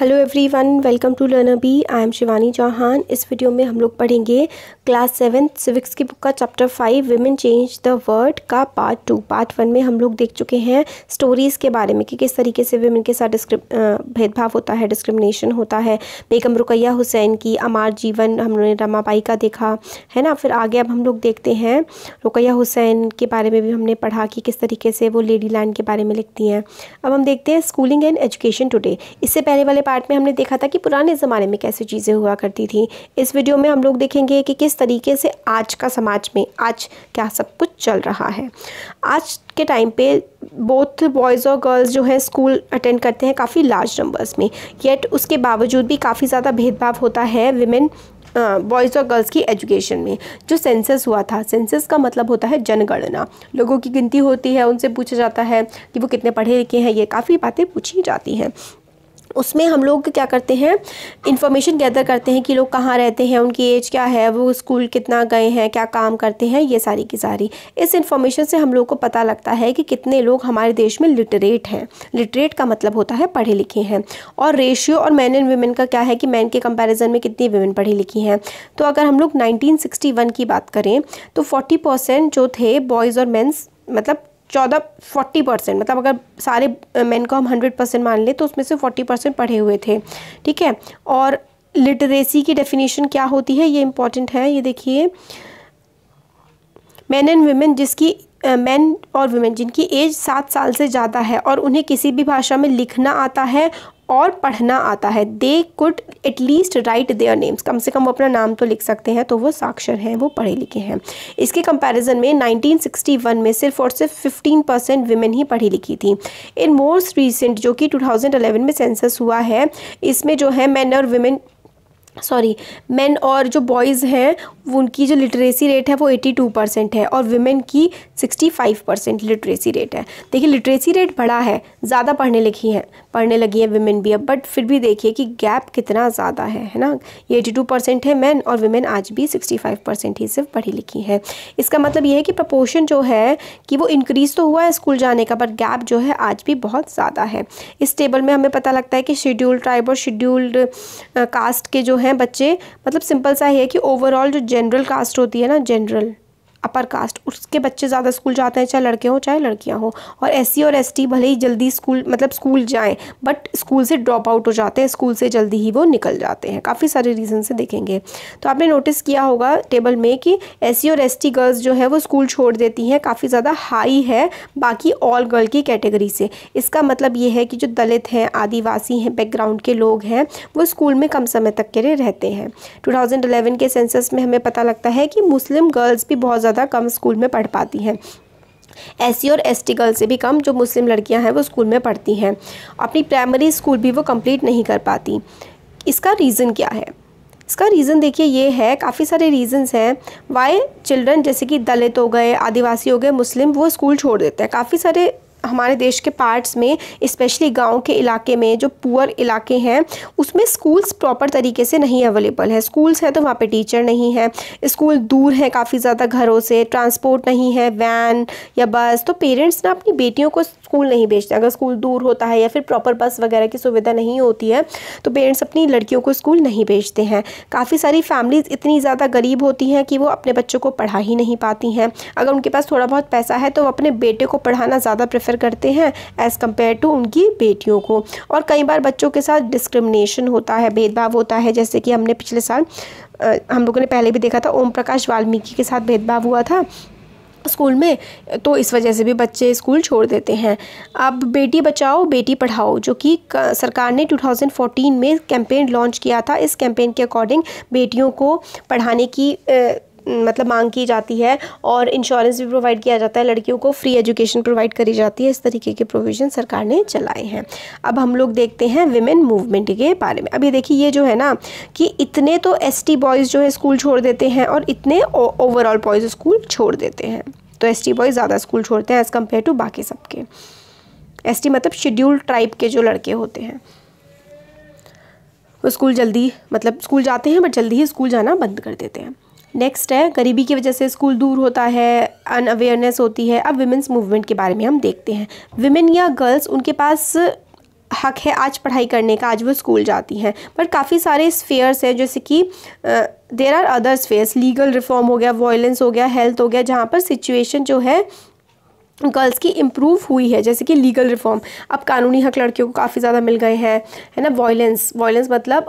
hello everyone welcome to learner B I am Shivani Chauhan इस video में हम लोग पढ़ेंगे क्लास सेवन सिविक्स की बुक का chapter five women change the world का पार्ट टू पार्ट वन में हम लोग देख चुके हैं स्टोरीज़ के बारे में कि किस तरीके से वेमेन के साथ भेदभाव होता है डिस्क्रिमिनेशन होता है बेगम रुकैया हुसैन की अमार जीवन हम लोगों ने रमाबाई का देखा है ना फिर आगे अब हम लोग देखते हैं रुकैया हुसैन के बारे में भी हमने पढ़ा कि किस तरीके से वो लेडी लैंड के बारे में लिखती हैं अब हम देखते हैं स्कूलिंग एंड एजुकेशन टुडे इससे पहले वाले पार्ट में हमने देखा था कि पुराने ज़माने में कैसे चीज़ें हुआ करती थी इस वीडियो में हम लोग देखेंगे कि किस तरीके से आज का समाज में आज क्या सब कुछ चल रहा है आज के टाइम पे बोथ बॉयज़ और गर्ल्स जो है स्कूल अटेंड करते हैं काफ़ी लार्ज नंबर्स में येट उसके बावजूद भी काफ़ी ज़्यादा भेदभाव होता है विमेन बॉयज़ और गर्ल्स की एजुकेशन में जो सेंसस हुआ था सेंसस का मतलब होता है जनगणना लोगों की गिनती होती है उनसे पूछा जाता है कि वो कितने पढ़े लिखे हैं ये काफ़ी बातें पूछी जाती हैं उसमें हम लोग क्या करते हैं इन्फॉर्मेशन गैदर करते हैं कि लोग कहाँ रहते हैं उनकी एज क्या है वो स्कूल कितना गए हैं क्या काम करते हैं ये सारी की सारी इस इन्फॉर्मेशन से हम लोग को पता लगता है कि कितने लोग हमारे देश में लिटरेट हैं लिटरेट का मतलब होता है पढ़े लिखे हैं और रेशियो और मैन एंड वेमेन का क्या है कि मैन के कंपेरिजन में कितनी वेमेन पढ़ी लिखी हैं तो अगर हम लोग नाइनटीन की बात करें तो फोर्टी परसेंट जो थे बॉयज़ और मैंस मतलब चौदह फोर्टी परसेंट मतलब अगर सारे मैन को हम हंड्रेड परसेंट मान लें तो उसमें से फोर्टी परसेंट पढ़े हुए थे ठीक है और लिटरेसी की डेफिनेशन क्या होती है ये इम्पॉर्टेंट है ये देखिए मैन एंड वुमेन जिसकी मैन और वुमेन जिनकी एज सात साल से ज़्यादा है और उन्हें किसी भी भाषा में लिखना आता है और पढ़ना आता है they could at least write their names कम से कम वो अपना नाम तो लिख सकते हैं तो वो साक्षर हैं वो पढ़े लिखे हैं इसके कंपैरिजन में 1961 में सिर्फ और सिर्फ 15 परसेंट वीमेन ही पढ़ी लिखी थी इन मोस्ट रिसेंट जो कि 2011 में सेंसस हुआ है इसमें जो है मैन और वीमेन सॉरी मेन और जो बॉयज़ हैं उनकी जो लिटरेसी रेट है वो 82 परसेंट है और वुमेन की 65 परसेंट लिटरेसी रेट है देखिए लिटरेसी रेट बढ़ा है ज़्यादा पढ़ने लिखी हैं पढ़ने लगी हैं वुमेन भी अब बट फिर भी देखिए कि गैप कितना ज़्यादा है है ना ये 82 परसेंट है मैन और वुमेन आज भी 65 परसेंट ही सिर्फ पढ़ी लिखी हैं इसका मतलब ये है कि प्रपोर्शन जो है कि वो इंक्रीज़ तो हुआ है स्कूल जाने का बट गैप जो है आज भी बहुत ज़्यादा है इस टेबल में हमें पता लगता है कि शेड्यूल्ड ट्राइब और शेड्यूल्ड कास्ट के जो है हैं बच्चे मतलब सिंपल सा ही है कि ओवरऑल जो जनरल कास्ट होती है ना जनरल अपर कास्ट उसके बच्चे ज़्यादा स्कूल जाते हैं चाहे लड़के हों चाहे लड़कियां हों और एस और एस भले ही जल्दी स्कूल मतलब स्कूल जाएं बट स्कूल से ड्रॉप आउट हो जाते हैं स्कूल से जल्दी ही वो निकल जाते हैं काफ़ी सारे रीज़न से देखेंगे तो आपने नोटिस किया होगा टेबल में कि एस और एस गर्ल्स जो है वो स्कूल छोड़ देती हैं काफ़ी ज़्यादा हाई है बाकी ऑल गर्ल की कैटेगरी से इसका मतलब ये है कि जो दलित हैं आदिवासी हैं बैकग्राउंड के लोग हैं वो स्कूल में कम समय तक के लिए रहते हैं टू के सेंसस में हमें पता लगता है कि मुस्लिम गर्ल्स भी बहुत ज़्यादा कम स्कूल में पढ़ पाती हैं एस और एस टी गर्ल से भी कम जो मुस्लिम लड़कियां हैं वो स्कूल में पढ़ती हैं अपनी प्राइमरी स्कूल भी वो कंप्लीट नहीं कर पाती इसका रीज़न क्या है इसका रीज़न देखिए ये है काफ़ी सारे रीजंस हैं वाई चिल्ड्रन जैसे कि दलित हो गए आदिवासी हो गए मुस्लिम वो स्कूल छोड़ देते हैं काफ़ी सारे हमारे देश के पार्ट्स में इस्पेशली गांव के इलाके में जो पुअर इलाके हैं उसमें स्कूल्स प्रॉपर तरीके से नहीं अवेलेबल है स्कूल्स हैं तो वहाँ पे टीचर नहीं है स्कूल दूर हैं काफ़ी ज़्यादा घरों से ट्रांसपोर्ट नहीं है वैन या बस तो पेरेंट्स ना अपनी बेटियों को स्कूल नहीं भेजते अगर स्कूल दूर होता है या फिर प्रॉपर बस वगैरह की सुविधा नहीं होती है तो पेरेंट्स अपनी लड़कियों को स्कूल नहीं भेजते हैं काफ़ी सारी फैमिलीज़ इतनी ज़्यादा गरीब होती हैं कि वो अपने बच्चों को पढ़ा ही नहीं पाती हैं अगर उनके पास थोड़ा बहुत पैसा है तो वो अपने बेटे को पढ़ाना ज़्यादा प्रेफर प्रेफर करते हैं एज़ कम्पेयर टू उनकी बेटियों को और कई बार बच्चों के साथ डिस्क्रिमिनेशन होता है भेदभाव होता है जैसे कि हमने पिछले साल हम लोगों ने पहले भी देखा था ओम प्रकाश वाल्मीकि के साथ भेदभाव हुआ था स्कूल में तो इस वजह से भी बच्चे स्कूल छोड़ देते हैं अब बेटी बचाओ बेटी पढ़ाओ जो कि सरकार ने 2014 में कैंपेन लॉन्च किया था इस कैंपेन के अकॉर्डिंग बेटियों को पढ़ाने की मतलब मांग की जाती है और इंश्योरेंस भी प्रोवाइड किया जाता है लड़कियों को फ्री एजुकेशन प्रोवाइड करी जाती है इस तरीके के प्रोविजन सरकार ने चलाए हैं अब हम लोग देखते हैं विमेन मूवमेंट के बारे में अभी देखिए ये जो है ना कि इतने तो एस बॉयज़ जो है स्कूल छोड़ देते हैं और इतने ओवरऑल बॉयज़ स्कूल छोड़ देते हैं तो एस बॉयज़ ज़्यादा स्कूल छोड़ते हैं एज़ कम्पेयर टू बाकी सबके एस मतलब शेड्यूल्ड ट्राइब के जो लड़के होते हैं वो स्कूल जल्दी मतलब स्कूल जाते हैं बट जल्दी ही स्कूल जाना बंद कर देते हैं नेक्स्ट है गरीबी की वजह से स्कूल दूर होता है अनअवेयरनेस होती है अब विमेंस मूवमेंट के बारे में हम देखते हैं विमेन या गर्ल्स उनके पास हक है आज पढ़ाई करने का आज वो स्कूल जाती हैं पर काफ़ी सारे स्फेयर्स हैं जैसे कि there are other spheres legal reform हो गया वॉयलेंस हो गया हेल्थ हो गया जहाँ पर सिचुएशन जो है गर्ल्स की इम्प्रूव हुई है जैसे कि लीगल रिफॉर्म अब कानूनी हक लड़कियों को काफ़ी ज़्यादा मिल गए हैं है ना वॉयलेंस वॉयलेंस मतलब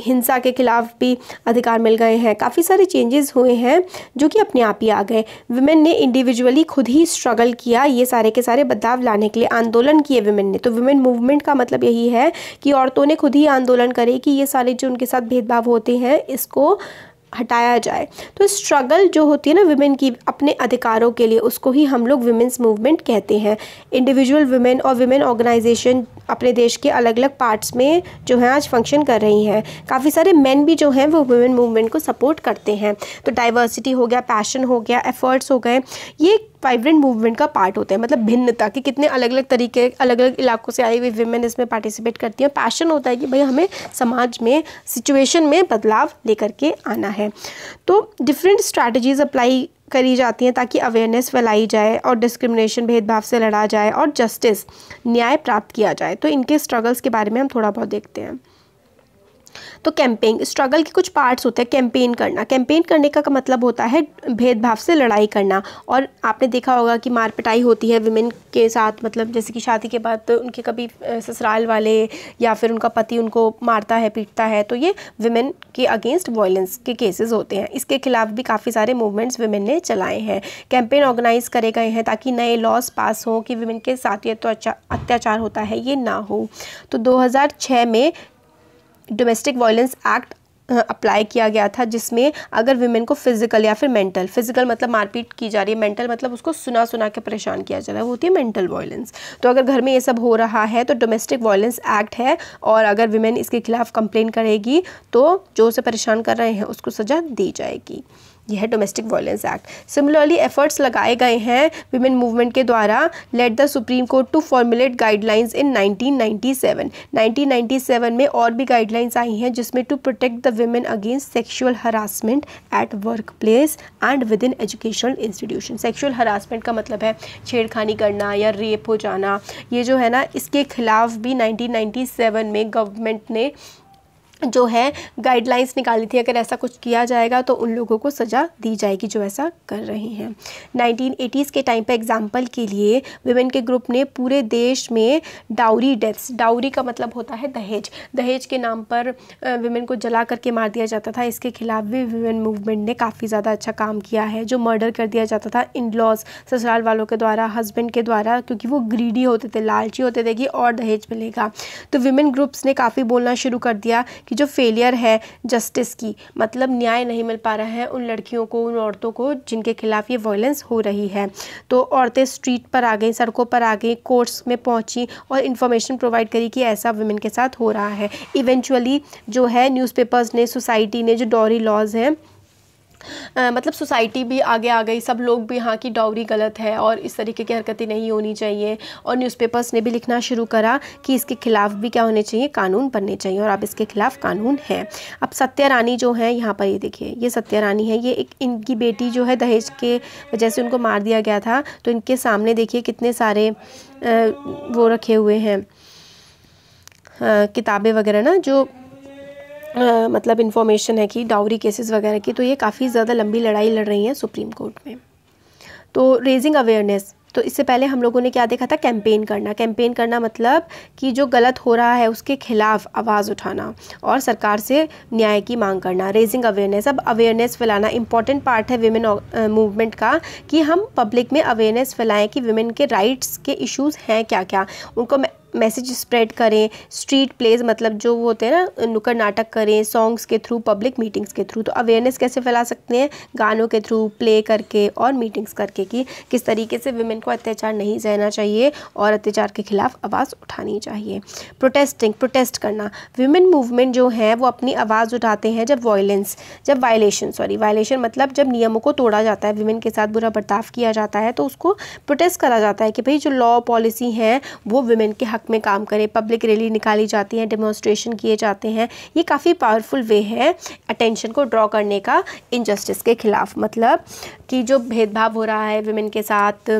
हिंसा के खिलाफ भी अधिकार मिल गए हैं काफ़ी सारे चेंजेस हुए हैं जो कि अपने आप ही आ गए वुमेन ने इंडिविजुअली खुद ही स्ट्रगल किया ये सारे के सारे बदलाव लाने के लिए आंदोलन किए वुमेन ने तो वुमेन मूवमेंट का मतलब यही है कि औरतों ने खुद ही आंदोलन करे कि ये सारे जो उनके साथ भेदभाव होते हैं इसको हटाया जाए तो स्ट्रगल जो होती है ना वुमेन की अपने अधिकारों के लिए उसको ही हम लोग वुमेंस मूवमेंट कहते हैं इंडिविजुअल वुमेन और वुमेन ऑर्गेनाइजेशन अपने देश के अलग अलग पार्ट्स में जो है आज फंक्शन कर रही हैं काफ़ी सारे मेन भी जो हैं वो वुमेन मूवमेंट को सपोर्ट करते हैं तो डाइवर्सिटी हो गया पैशन हो गया एफर्ट्स हो गए ये वाइब्रेंट मूवमेंट का पार्ट होता है मतलब भिन्नता कि कितने अलग अलग तरीके अलग अलग इलाकों से आई हुई वीमेन इसमें पार्टिसिपेट करती हैं पैशन होता है कि भाई हमें समाज में सिचुएशन में बदलाव लेकर के आना है है तो डिफरेंट स्ट्रैटेजीज़ अप्लाई करी जाती हैं ताकि अवेयरनेस फैलाई जाए और डिस्क्रिमिनेशन भेदभाव से लड़ा जाए और जस्टिस न्याय प्राप्त किया जाए तो इनके स्ट्रगल्स के बारे में हम थोड़ा बहुत देखते हैं तो कैंपेन स्ट्रगल के कुछ पार्ट्स होते हैं कैंपेन करना कैंपेन करने का मतलब होता है भेदभाव से लड़ाई करना और आपने देखा होगा कि मार पिटाई होती है विमेन के साथ मतलब जैसे कि शादी के बाद तो उनके कभी ससुराल वाले या फिर उनका पति उनको मारता है पीटता है तो ये विमेन के अगेंस्ट वायलेंस के केसेस होते हैं इसके खिलाफ भी काफ़ी सारे मूवमेंट्स विमेन ने चलाए हैं कैंपेन ऑर्गेनाइज करे गए हैं ताकि नए लॉज पास हों कि विमेन के साथ ये तो अच्छा अत्याचार होता है ये ना हो तो 2006 में डोमेस्टिक वायलेंस एक्ट अप्लाई किया गया था जिसमें अगर वुमेन को फिजिकल या फिर मेंटल फिजिकल मतलब मारपीट की जा रही है मेंटल मतलब उसको सुना सुना के परेशान किया जा रहा है वो होती है मेंटल वायलेंस तो अगर घर में ये सब हो रहा है तो डोमेस्टिक वायलेंस एक्ट है और अगर वुमेन इसके खिलाफ कंप्लेन करेगी तो जो उसे परेशान कर रहे हैं उसको सज़ा दी जाएगी यह domestic violence act similarly efforts लगाए गए हैं विमेन मूवमेंट के द्वारा let the supreme court to formulate guidelines in 1997 1997 में और भी गाइडलाइंस आई हैं जिसमें to protect the women against sexual harassment at work place and within educational institution sexual harassment का मतलब है छेड़खानी करना या रेप हो जाना ये जो है ना इसके खिलाफ भी नाइनटीन में गवर्नमेंट ने जो है गाइडलाइंस निकाली थी अगर ऐसा कुछ किया जाएगा तो उन लोगों को सज़ा दी जाएगी जो ऐसा कर रहे हैं 1980s के टाइम पर एग्जांपल के लिए विमेन के ग्रुप ने पूरे देश में डाउरी डेथ्स डाउरी का मतलब होता है दहेज दहेज के नाम पर विमेन को जला करके मार दिया जाता था इसके खिलाफ भी वुमेन मूवमेंट ने काफ़ी ज़्यादा अच्छा काम किया है जो मर्डर कर दिया जाता था इन लॉज ससुराल वालों के द्वारा हस्बैंड के द्वारा क्योंकि वो ग्रीडी होते थे लालची होते थे कि और दहेज मिलेगा तो विमेन ग्रुप्स ने काफ़ी बोलना शुरू कर दिया कि जो फेलियर है जस्टिस की मतलब न्याय नहीं मिल पा रहा है उन लड़कियों को उन औरतों को जिनके खिलाफ ये वॉयलेंस हो रही है तो औरतें स्ट्रीट पर आ गई सड़कों पर आ गई कोर्ट्स में पहुँची और इन्फॉर्मेशन प्रोवाइड करी कि ऐसा वुमेन के साथ हो रहा है इवेंचुअली जो है न्यूज़पेपर्स ने सोसाइटी ने जो डॉरी लॉज हैं आ, मतलब सोसाइटी भी आगे आ गई सब लोग भी हाँ कि डावरी गलत है और इस तरीके की हरकतें नहीं होनी चाहिए और न्यूज़पेपर्स ने भी लिखना शुरू करा कि इसके ख़िलाफ़ भी क्या होने चाहिए कानून बनने चाहिए और अब इसके ख़िलाफ़ कानून है अब सत्या रानी जो है यहाँ पर ये देखिए ये सत्या रानी है ये एक इनकी बेटी जो है दहेज के वजह से उनको मार दिया गया था तो इनके सामने देखिए कितने सारे वो रखे हुए हैं किताबें वगैरह ना जो आ, मतलब इन्फॉर्मेशन है कि डाउरी केसेस वगैरह की तो ये काफ़ी ज़्यादा लंबी लड़ाई लड़ रही हैं सुप्रीम कोर्ट में तो रेजिंग अवेयरनेस तो इससे पहले हम लोगों ने क्या देखा था कैंपेन करना कैंपेन करना मतलब कि जो गलत हो रहा है उसके खिलाफ आवाज़ उठाना और सरकार से न्याय की मांग करना रेजिंग अवेयरनेस अब अवेयरनेस फैलाना इंपॉर्टेंट पार्ट है वेमेन मूवमेंट का कि हम पब्लिक में अवेयरनेस फैलाएं कि वेमेन के राइट्स के इश्यूज़ हैं क्या क्या उनको मैसेज स्प्रेड करें स्ट्रीट प्लेस मतलब जो वो होते हैं ना नुक्कड़ नाटक करें सॉन्ग्स के थ्रू पब्लिक मीटिंग्स के थ्रू तो अवेयरनेस कैसे फैला सकते हैं गानों के थ्रू प्ले करके और मीटिंग्स करके कि किस तरीके से वुमेन को अत्याचार नहीं सहना चाहिए और अत्याचार के खिलाफ आवाज़ उठानी चाहिए प्रोटेस्टिंग प्रोटेस्ट करना वुमेन मूवमेंट जो है वो अपनी आवाज़ उठाते हैं जब वायलेंस जब वायलेशन सॉरी वायलेशन मतलब जब नियमों को तोड़ा जाता है वुमेन के साथ बुरा बर्ताव किया जाता है तो उसको प्रोटेस्ट करा जाता है कि भाई जो लॉ पॉलिसी हैं वो वुमेन के हक में काम करें पब्लिक रैली निकाली जाती है डेमोन्स्ट्रेशन किए जाते हैं ये काफ़ी पावरफुल वे है अटेंशन को ड्रॉ करने का इनजस्टिस के खिलाफ मतलब कि जो भेदभाव हो रहा है वुमेन के साथ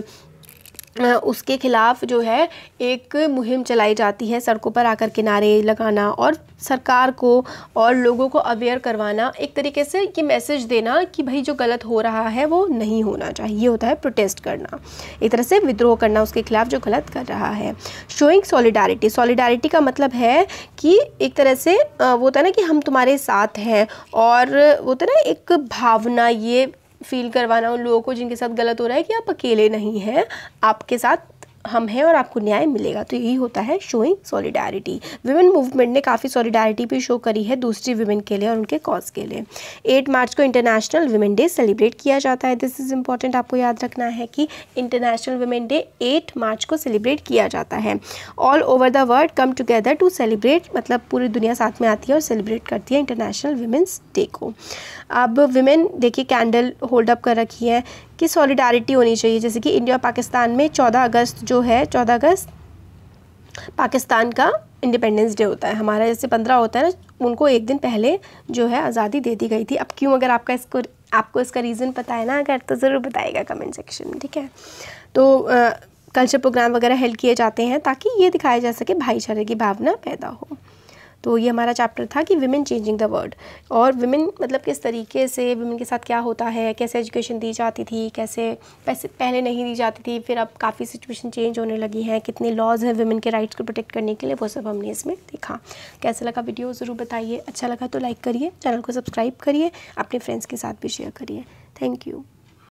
उसके खिलाफ़ जो है एक मुहिम चलाई जाती है सड़कों पर आकर किनारे लगाना और सरकार को और लोगों को अवेयर करवाना एक तरीके से ये मैसेज देना कि भाई जो गलत हो रहा है वो नहीं होना चाहिए ये होता है प्रोटेस्ट करना एक तरह से विद्रोह करना उसके खिलाफ जो गलत कर रहा है शोइंग सॉलिडारिटी सॉलिडारिटी का मतलब है कि एक तरह से वो होता है ना कि हम तुम्हारे साथ हैं और वो होता है ना एक भावना ये फील करवाना उन लोगों को जिनके साथ गलत हो रहा है कि आप अकेले नहीं हैं आपके साथ हम हैं और आपको न्याय मिलेगा तो यही होता है शोइंग सॉलिडारिटी विमेन मूवमेंट ने काफ़ी सॉलिडारिटी भी शो करी है दूसरी वुमेन के लिए और उनके कॉज के लिए एट मार्च को इंटरनेशनल वुमेन डे सेलिब्रेट किया जाता है दिस इज़ इंपॉर्टेंट आपको याद रखना है कि international women day eight March को सेलिब्रेट किया जाता है all over the world come together to celebrate मतलब पूरी दुनिया साथ में आती है और सेलिब्रेट करती है इंटरनेशनल वुमेंस डे को अब वीमेन देखिए कैंडल होल्ड अप कर रखी है की सॉलिडारिटी होनी चाहिए जैसे कि इंडिया और पाकिस्तान में चौदह अगस्त जो है चौदह अगस्त पाकिस्तान का इंडिपेंडेंस डे होता है हमारा जैसे पंद्रह होता है ना उनको एक दिन पहले जो है आज़ादी दे दी गई थी अब क्यों अगर आपका इसको आपको इसका रीज़न पता है ना अगर तो ज़रूर बताएगा कमेंट सेक्शन में ठीक है तो कल्चर प्रोग्राम वगैरह हेल्प किए जाते हैं ताकि ये दिखाया जा सके भाईचारे की भावना पैदा हो तो ये हमारा चैप्टर था कि विमेन चेंजिंग द वर्ल्ड और विमेन मतलब किस तरीके से विमेन के साथ क्या होता है कैसे एजुकेशन दी जाती थी कैसे पैसे पहले नहीं दी जाती थी फिर अब काफ़ी सिचुएशन चेंज होने लगी हैं कितने लॉज हैं विमेन के राइट्स को प्रोटेक्ट करने के लिए वो सब हमने इसमें देखा कैसा लगा वीडियो ज़रूर बताइए अच्छा लगा तो लाइक करिए चैनल को सब्सक्राइब करिए अपने फ्रेंड्स के साथ भी शेयर करिए थैंक यू